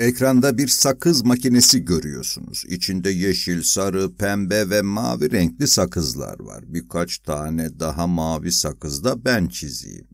Ekranda bir sakız makinesi görüyorsunuz. İçinde yeşil, sarı, pembe ve mavi renkli sakızlar var. Birkaç tane daha mavi sakız da ben çizeyim.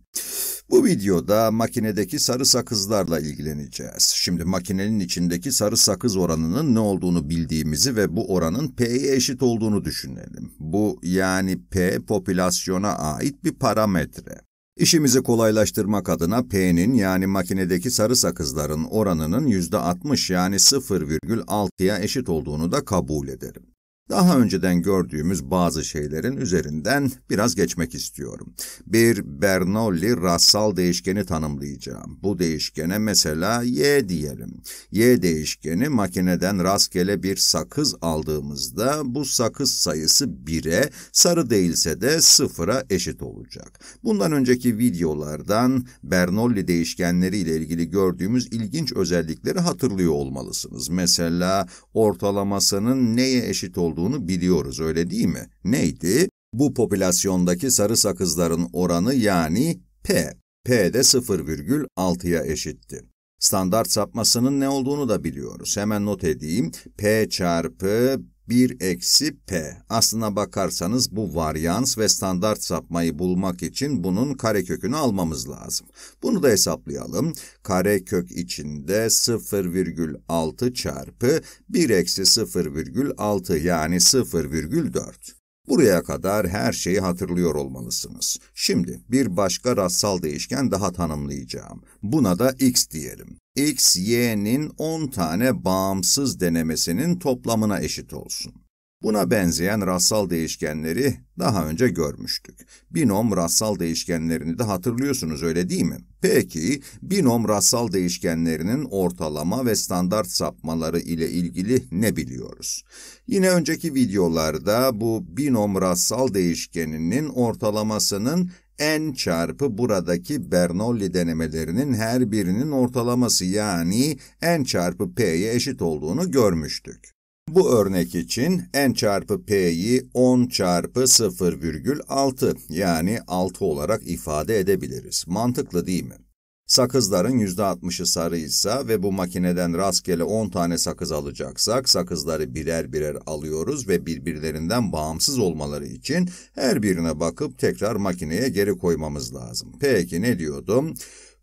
Bu videoda makinedeki sarı sakızlarla ilgileneceğiz. Şimdi makinenin içindeki sarı sakız oranının ne olduğunu bildiğimizi ve bu oranın P'ye eşit olduğunu düşünelim. Bu yani P popülasyona ait bir parametre. İşimizi kolaylaştırmak adına P'nin yani makinedeki sarı sakızların oranının %60 yani 0,6'ya eşit olduğunu da kabul ederim. Daha önceden gördüğümüz bazı şeylerin üzerinden biraz geçmek istiyorum. Bir Bernoulli rastsal değişkeni tanımlayacağım. Bu değişkene mesela y diyelim. Y değişkeni makineden rastgele bir sakız aldığımızda bu sakız sayısı 1'e, sarı değilse de 0'a eşit olacak. Bundan önceki videolardan Bernoulli değişkenleri ile ilgili gördüğümüz ilginç özellikleri hatırlıyor olmalısınız. Mesela ortalamasının neye eşit olduğunu olduğunu biliyoruz öyle değil mi? Neydi? Bu popülasyondaki sarı sakızların oranı yani P. P de 0,6'ya eşitti. Standart sapmasının ne olduğunu da biliyoruz. Hemen not edeyim. P çarpı 1 eksi p. Aslına bakarsanız bu varyans ve standart sapmayı bulmak için bunun karekökünü almamız lazım. Bunu da hesaplayalım. Karekök içinde 0,6 çarpı 1 eksi 0,6 yani 0,4. Buraya kadar her şeyi hatırlıyor olmalısınız. Şimdi bir başka rastsal değişken daha tanımlayacağım. Buna da x diyelim. x, y'nin 10 tane bağımsız denemesinin toplamına eşit olsun. Buna benzeyen rassal değişkenleri daha önce görmüştük. Binom rassal değişkenlerini de hatırlıyorsunuz öyle değil mi? Peki, binom rassal değişkenlerinin ortalama ve standart sapmaları ile ilgili ne biliyoruz? Yine önceki videolarda bu binom rassal değişkeninin ortalamasının n çarpı buradaki Bernoulli denemelerinin her birinin ortalaması yani n çarpı p'ye eşit olduğunu görmüştük. Bu örnek için n çarpı p'yi 10 çarpı 0,6 yani 6 olarak ifade edebiliriz. Mantıklı değil mi? Sakızların %60'ı sarıysa ve bu makineden rastgele 10 tane sakız alacaksak, sakızları birer birer alıyoruz ve birbirlerinden bağımsız olmaları için her birine bakıp tekrar makineye geri koymamız lazım. Peki ne diyordum?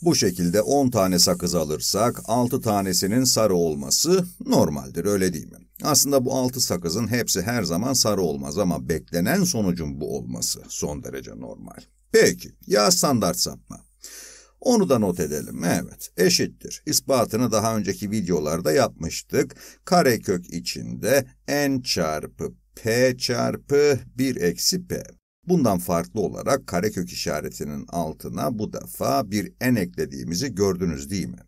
Bu şekilde 10 tane sakız alırsak 6 tanesinin sarı olması normaldir öyle değil mi? Aslında bu altı sakızın hepsi her zaman sarı olmaz ama beklenen sonucun bu olması son derece normal. Peki, ya standart sapma? Onu da not edelim. Evet, eşittir. İspatını daha önceki videolarda yapmıştık. Karekök içinde n çarpı p çarpı 1 eksi p. Bundan farklı olarak karekök işaretinin altına bu defa bir n eklediğimizi gördünüz değil mi?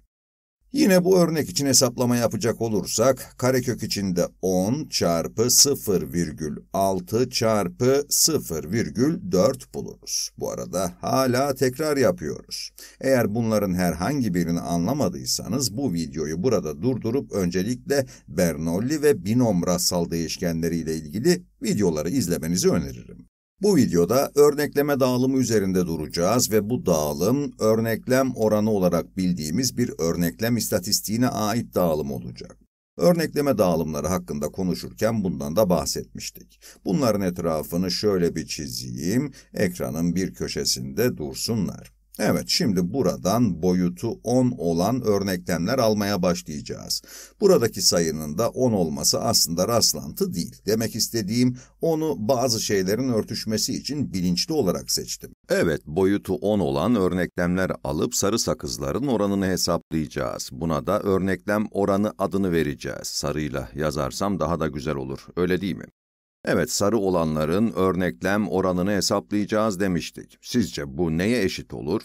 Yine bu örnek için hesaplama yapacak olursak karekök içinde 10 çarpı 0,6 çarpı 0,4 buluruz. Bu arada hala tekrar yapıyoruz. Eğer bunların herhangi birini anlamadıysanız bu videoyu burada durdurup öncelikle Bernoulli ve binom rastsal değişkenleri ile ilgili videoları izlemenizi öneririm. Bu videoda örnekleme dağılımı üzerinde duracağız ve bu dağılım örneklem oranı olarak bildiğimiz bir örneklem istatistiğine ait dağılım olacak. Örnekleme dağılımları hakkında konuşurken bundan da bahsetmiştik. Bunların etrafını şöyle bir çizeyim, ekranın bir köşesinde dursunlar. Evet şimdi buradan boyutu 10 olan örneklemler almaya başlayacağız. Buradaki sayının da 10 olması aslında rastlantı değil. Demek istediğim onu bazı şeylerin örtüşmesi için bilinçli olarak seçtim. Evet boyutu 10 olan örneklemler alıp sarı sakızların oranını hesaplayacağız. Buna da örneklem oranı adını vereceğiz. Sarıyla yazarsam daha da güzel olur öyle değil mi? Evet, sarı olanların örneklem oranını hesaplayacağız demiştik. Sizce bu neye eşit olur?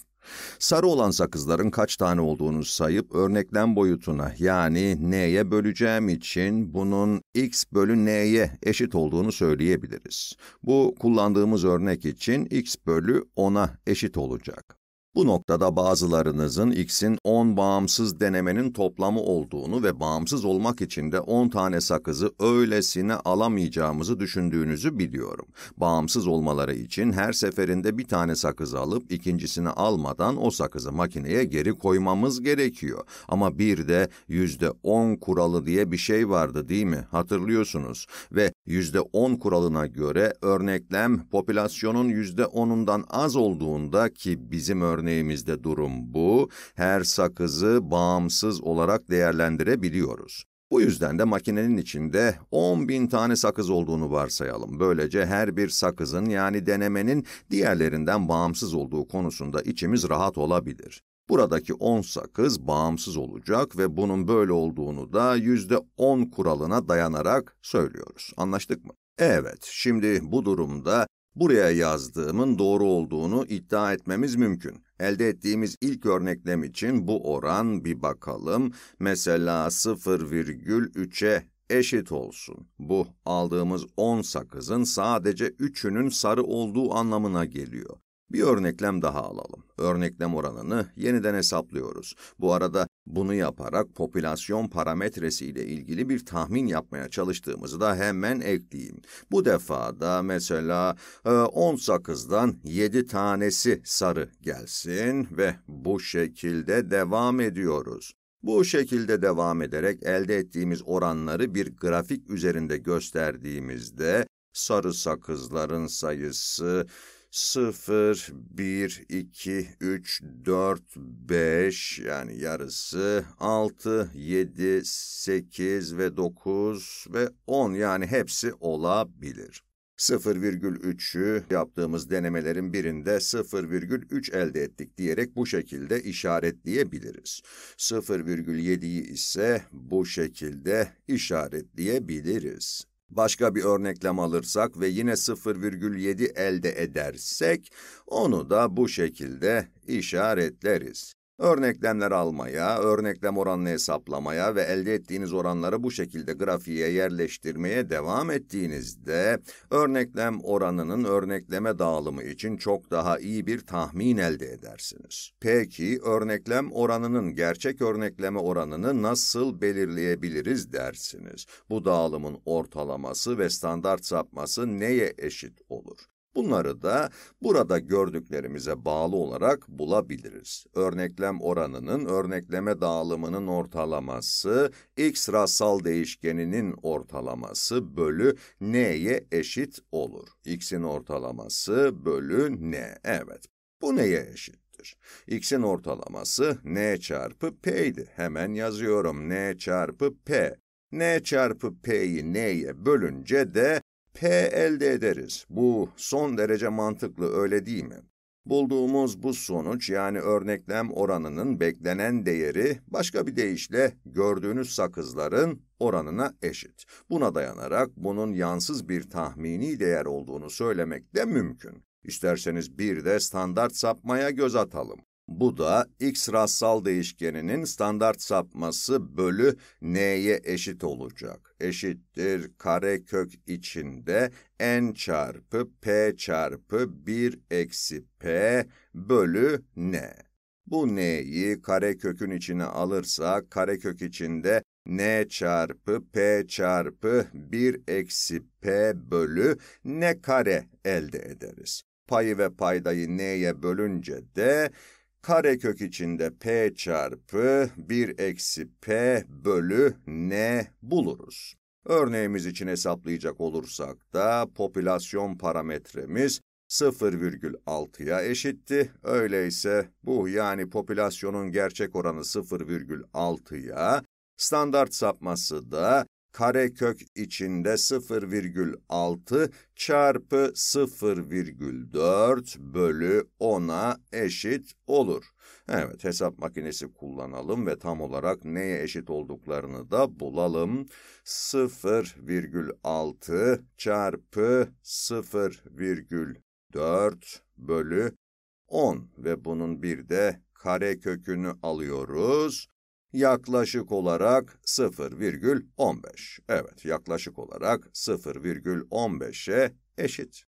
Sarı olan sakızların kaç tane olduğunu sayıp örneklem boyutuna yani n'ye böleceğim için bunun x bölü n'ye eşit olduğunu söyleyebiliriz. Bu kullandığımız örnek için x bölü 10'a eşit olacak. Bu noktada bazılarınızın X'in 10 bağımsız denemenin toplamı olduğunu ve bağımsız olmak için de 10 tane sakızı öylesine alamayacağımızı düşündüğünüzü biliyorum. Bağımsız olmaları için her seferinde bir tane sakızı alıp ikincisini almadan o sakızı makineye geri koymamız gerekiyor. Ama bir de %10 kuralı diye bir şey vardı değil mi? Hatırlıyorsunuz. Ve %10 kuralına göre örneklem popülasyonun %10'undan az olduğunda ki bizim örneklem örneğimizde durum bu. Her sakızı bağımsız olarak değerlendirebiliyoruz. Bu yüzden de makinenin içinde 10 bin tane sakız olduğunu varsayalım. Böylece her bir sakızın yani denemenin diğerlerinden bağımsız olduğu konusunda içimiz rahat olabilir. Buradaki 10 sakız bağımsız olacak ve bunun böyle olduğunu da %10 kuralına dayanarak söylüyoruz. Anlaştık mı? Evet, şimdi bu durumda Buraya yazdığımın doğru olduğunu iddia etmemiz mümkün. Elde ettiğimiz ilk örneklem için bu oran bir bakalım. Mesela 0,3'e eşit olsun. Bu aldığımız 10 sakızın sadece 3'ünün sarı olduğu anlamına geliyor. Bir örneklem daha alalım. Örneklem oranını yeniden hesaplıyoruz. Bu arada bunu yaparak popülasyon parametresi ile ilgili bir tahmin yapmaya çalıştığımızı da hemen ekleyeyim. Bu defa da mesela 10 e, sakızdan 7 tanesi sarı gelsin ve bu şekilde devam ediyoruz. Bu şekilde devam ederek elde ettiğimiz oranları bir grafik üzerinde gösterdiğimizde sarı sakızların sayısı 0, 1, 2, 3, 4, 5 yani yarısı 6, 7, 8 ve 9 ve 10 yani hepsi olabilir. 0,3'ü yaptığımız denemelerin birinde 0,3 elde ettik diyerek bu şekilde işaretleyebiliriz. 0,7'yi ise bu şekilde işaretleyebiliriz. Başka bir örneklem alırsak ve yine 0,7 elde edersek, onu da bu şekilde işaretleriz. Örneklemler almaya, örneklem oranını hesaplamaya ve elde ettiğiniz oranları bu şekilde grafiğe yerleştirmeye devam ettiğinizde, örneklem oranının örnekleme dağılımı için çok daha iyi bir tahmin elde edersiniz. Peki, örneklem oranının gerçek örnekleme oranını nasıl belirleyebiliriz dersiniz. Bu dağılımın ortalaması ve standart sapması neye eşit olur? Bunları da burada gördüklerimize bağlı olarak bulabiliriz. Örneklem oranının örnekleme dağılımının ortalaması, x rastsal değişkeninin ortalaması bölü n'ye eşit olur. x'in ortalaması bölü n, evet. Bu neye eşittir? x'in ortalaması n çarpı p'ydi. Hemen yazıyorum n çarpı p. n çarpı p'yi n'ye bölünce de P elde ederiz. Bu son derece mantıklı öyle değil mi? Bulduğumuz bu sonuç yani örneklem oranının beklenen değeri başka bir deyişle gördüğünüz sakızların oranına eşit. Buna dayanarak bunun yansız bir tahmini değer olduğunu söylemek de mümkün. İsterseniz bir de standart sapmaya göz atalım. Bu da x rastsal değişkeninin standart sapması bölü n'ye eşit olacak. Eşittir karekök içinde n çarpı p çarpı 1 eksi p bölü n. Bu n'yi karekökün içine alırsa karekök içinde n çarpı p çarpı 1 eksi p bölü n kare elde ederiz. Payı ve paydayı n'ye bölünce de karekök içinde p çarpı 1 eksi p bölü n buluruz. Örneğimiz için hesaplayacak olursak da popülasyon parametremiz 0,6'ya eşitti. Öyleyse bu yani popülasyonun gerçek oranı 0,6'ya, standart sapması da karekök içinde 0,6 çarpı 0,4 bölü 10'a eşit olur. Evet hesap makinesi kullanalım ve tam olarak neye eşit olduklarını da bulalım. 0,6 çarpı 0,4 bölü 10 ve bunun bir de kare kökünü alıyoruz yaklaşık olarak 0,15. Evet, yaklaşık olarak 0,15'e eşit.